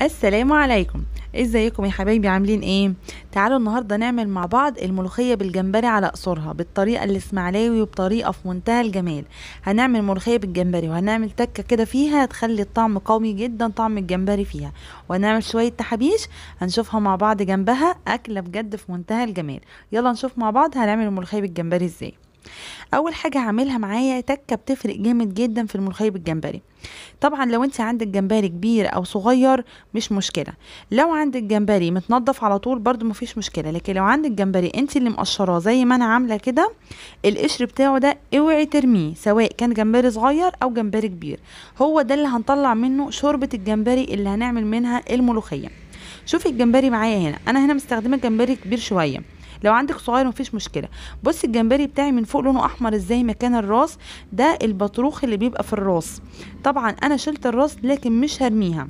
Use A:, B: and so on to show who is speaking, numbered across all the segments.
A: السلام عليكم ازيكم يا حبايبي عاملين ايه تعالوا النهارده نعمل مع بعض الملوخيه بالجمبري على قصورها بالطريقه الاسماعيلاوي وبطريقه في منتهى الجمال هنعمل ملوخيه بالجمبري وهنعمل تكه كده فيها تخلي الطعم قوي جدا طعم الجمبري فيها وهنعمل شويه تحابيش هنشوفها مع بعض جنبها اكله بجد في منتهى الجمال يلا نشوف مع بعض هنعمل الملوخيه بالجمبري ازاي اول حاجه هعملها معايا تكه بتفرق جامد جدا في الملوخيه بالجمبري طبعا لو انت عندك جمبري كبير او صغير مش مشكله لو عندك جمبري متنضف على طول برده مفيش مشكله لكن لو عندك جمبري انت اللي مقشراه زي ما انا عامله كده القشر بتاعه ده اوعي ترميه سواء كان جمبري صغير او جمبري كبير هو ده اللي هنطلع منه شوربه الجمبري اللي هنعمل منها الملوخيه شوفي الجمبري معايا هنا انا هنا مستخدمه جمبري كبير شويه لو عندك صغير مفيش مشكله بص الجمبري بتاعي من فوق لونه احمر ازاي مكان الراس ده البطروخ اللي بيبقى في الراس طبعا انا شلت الراس لكن مش هرميها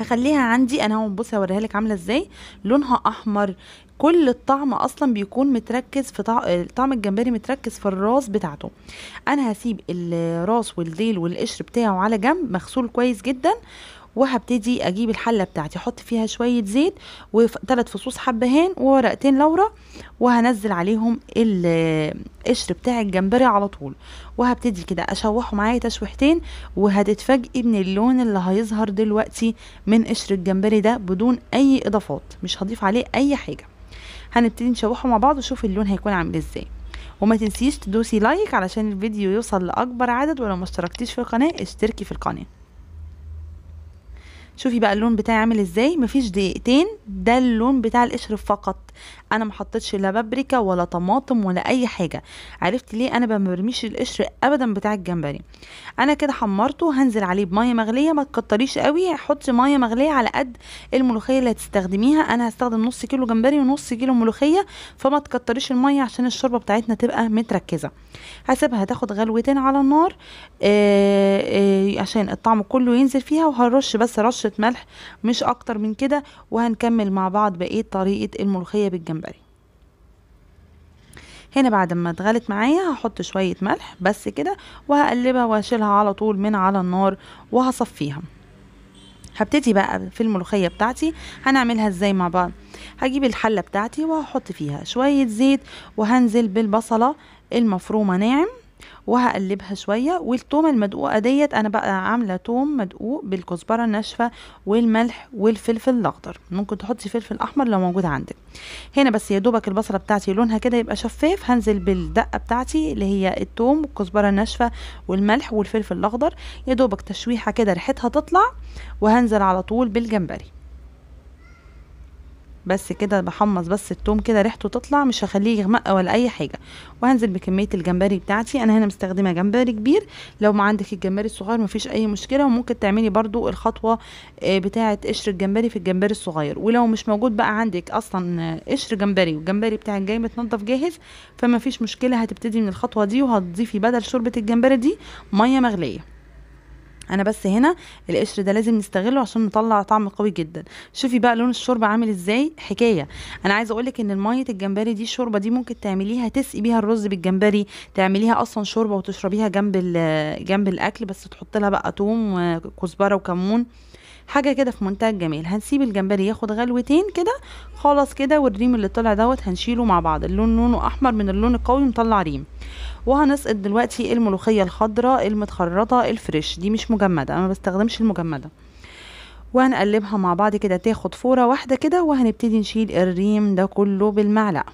A: هخليها عندي انا اهو بصي هوريها لك عامله ازاي لونها احمر كل الطعم اصلا بيكون متركز في طعم الجمبري متركز في الراس بتاعته انا هسيب الراس والديل والقشر بتاعه على جنب مغسول كويس جدا وهبتدي اجيب الحله بتاعتي احط فيها شويه زيت وثلاث فصوص حبهان وورقتين لورا وهنزل عليهم القشر بتاع الجمبري على طول وهبتدي كده اشوحه معايا تشويحتين وهتتفاجئي من اللون اللي هيظهر دلوقتي من قشر الجمبري ده بدون اي اضافات مش هضيف عليه اي حاجه هنبتدي نشوحه مع بعض وشوف اللون هيكون عامل ازاي وما تنسيش تدوسي لايك علشان الفيديو يوصل لاكبر عدد ولو ما اشتركتيش في القناه اشتركي في القناه شوفي بقى اللون بتاعي عامل ازاي مفيش دقيقتين ده اللون بتاع القشر فقط انا ما حطيتش لا بابريكا ولا طماطم ولا اي حاجه عرفت ليه انا ما برميش القشر ابدا بتاع الجمبري انا كده حمرته هنزل عليه بميه مغليه ما تكتريش قوي حطي ميه مغليه على قد الملوخيه اللي هتستخدميها انا هستخدم نص كيلو جمبري ونص كيلو ملوخيه فما تكتريش الميه عشان الشوربه بتاعتنا تبقى متركزه هسيبها تاخد غلوتين على النار آآ آه، آآ آه، عشان الطعم كله ينزل فيها وهرش بس رش ملح مش اكتر من كده وهنكمل مع بعض بقية طريقة الملوخية بالجمبري هنا بعد ما اتغلت معايا هحط شوية ملح بس كده وهقلبها واشيلها على طول من على النار وهصفيها هبتدي بقى في الملوخية بتاعتي هنعملها ازاي مع بعض هجيب الحلة بتاعتي وهحط فيها شوية زيت وهنزل بالبصلة المفرومة ناعم وهقلبها شويه والتومه المدقوقه ديت انا بقى عامله توم مدقوق بالكزبره الناشفه والملح والفلفل الاخضر ممكن تحطي فلفل احمر لو موجود عندك هنا بس يا دوبك البصله بتاعتي لونها كده يبقى شفاف هنزل بالدقه بتاعتي اللي هي التوم والكزبره الناشفه والملح والفلفل الاخضر يا دوبك تشويحه كده ريحتها تطلع وهنزل على طول بالجمبري بس كده بحمص بس التوم كده ريحته تطلع مش هخليه يغمق ولا اي حاجه وهنزل بكميه الجمبري بتاعتي انا هنا مستخدمه جمبري كبير لو ما عندك الجمبري الصغير مفيش اي مشكله وممكن تعملي برضو الخطوه آه، بتاعه قشر الجمبري في الجمبري الصغير ولو مش موجود بقى عندك اصلا قشر جمبري والجمبري بتاعك جاي متنضف جاهز فمفيش مشكله هتبتدي من الخطوه دي وهتضيفي بدل شوربه الجمبري دي ميه مغليه انا بس هنا القشر ده لازم نستغله عشان نطلع طعم قوي جدا شوفي بقى لون الشوربه عامل ازاي حكايه انا عايزه اقولك ان الميه الجمبري دي الشوربه دي ممكن تعمليها تسقي بيها الرز بالجمبري تعمليها اصلا شوربه وتشربيها جنب جنب الاكل بس تحط لها بقى توم وكزبره وكمون حاجه كده في منتهى الجمال هنسيب الجمبري ياخد غلوتين كده خلاص كده والريم اللي طلع دوت هنشيله مع بعض اللون لونه احمر من اللون القوي مطلع ريم وهنسقط دلوقتي الملوخيه الخضراء المتخرطه الفريش دي مش مجمده انا ما بستخدمش المجمده وهنقلبها مع بعض كده تاخد فوره واحده كده وهنبتدي نشيل الريم ده كله بالمعلقه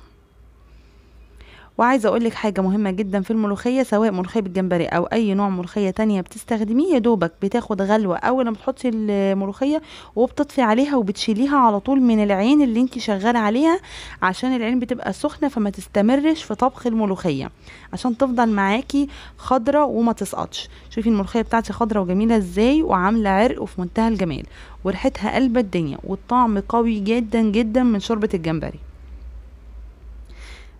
A: وعايزه اقول لك حاجه مهمه جدا في الملوخيه سواء ملوخيه بالجمبري او اي نوع ملوخيه تانية بتستخدميه يا دوبك بتاخد غلوه اول ما بتحطي الملوخيه وبتطفي عليها وبتشيليها على طول من العين اللي انت شغاله عليها عشان العين بتبقى سخنه فما تستمرش في طبخ الملوخيه عشان تفضل معاكي خضره وما تسقطش شوفي الملوخيه بتاعتي خضره وجميله ازاي وعامله عرق وفي منتهى الجمال وريحتها قلب الدنيا والطعم قوي جدا جدا من شوربه الجمبري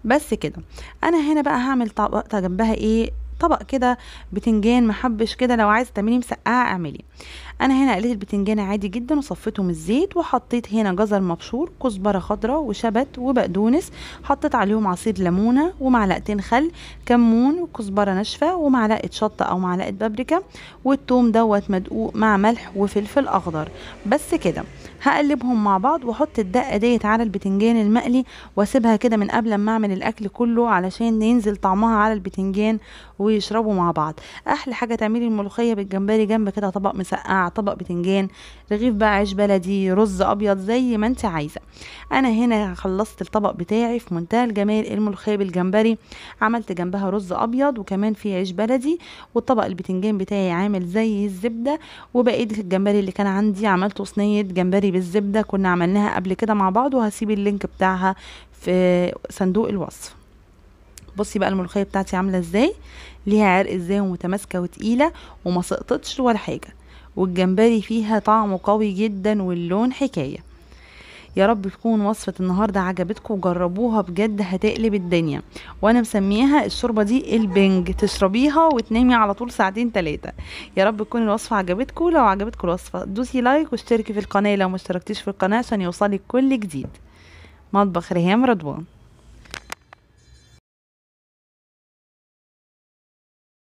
A: بس كده انا هنا بقى هعمل طبقه جنبها ايه طبق كده بتنجان محبش كده لو عايزه تعملي مسقعه اعملي انا هنا قليت البتنجان عادي جدا وصفيته من الزيت وحطيت هنا جزر مبشور كزبره خضراء وشبت وبقدونس حطيت عليهم عصير ليمونه ومعلقتين خل كمون وكزبره ناشفه ومعلقه شطه او معلقه بابريكا والثوم دوت مدقوق مع ملح وفلفل اخضر بس كده هقلبهم مع بعض واحط الدقه ديت على البتنجان المقلي واسيبها كده من قبل ما اعمل الاكل كله علشان ينزل طعمها على البتنجان ويشربوا مع بعض احلى حاجه تعملي الملوخيه بالجمبري جنب كده طبق مسقع طبق بتنجان رغيف بقى عيش بلدي رز ابيض زي ما انت عايزه انا هنا خلصت الطبق بتاعي في منتهى الجمال الملوخيه بالجمبري عملت جنبها رز ابيض وكمان في عيش بلدي والطبق البتنجان بتاعي عامل زي الزبده وبقيت الجمبري اللي كان عندي عملته صينيه جمبري بالزبدة كنا عملناها قبل كده مع بعض وهسيب اللينك بتاعها في صندوق الوصف بصي بقى الملوخية بتاعتي عاملة ازاي ليها عرق ازاي ومتماسكة وتقيلة وما سقطتش ولا حاجة والجمبري فيها طعمه قوي جدا واللون حكايه يا رب تكون وصفه النهارده عجبتكم وجربوها بجد هتقلب الدنيا وانا مسميها الشوربه دي البنج تشربيها وتنامي على طول ساعتين ثلاثه يا رب تكون الوصفه عجبتكم لو عجبتكم الوصفه دوسي لايك واشتركي في القناه لو ما اشتركتيش في القناه عشان يوصلك كل جديد مطبخ ريهام رضوان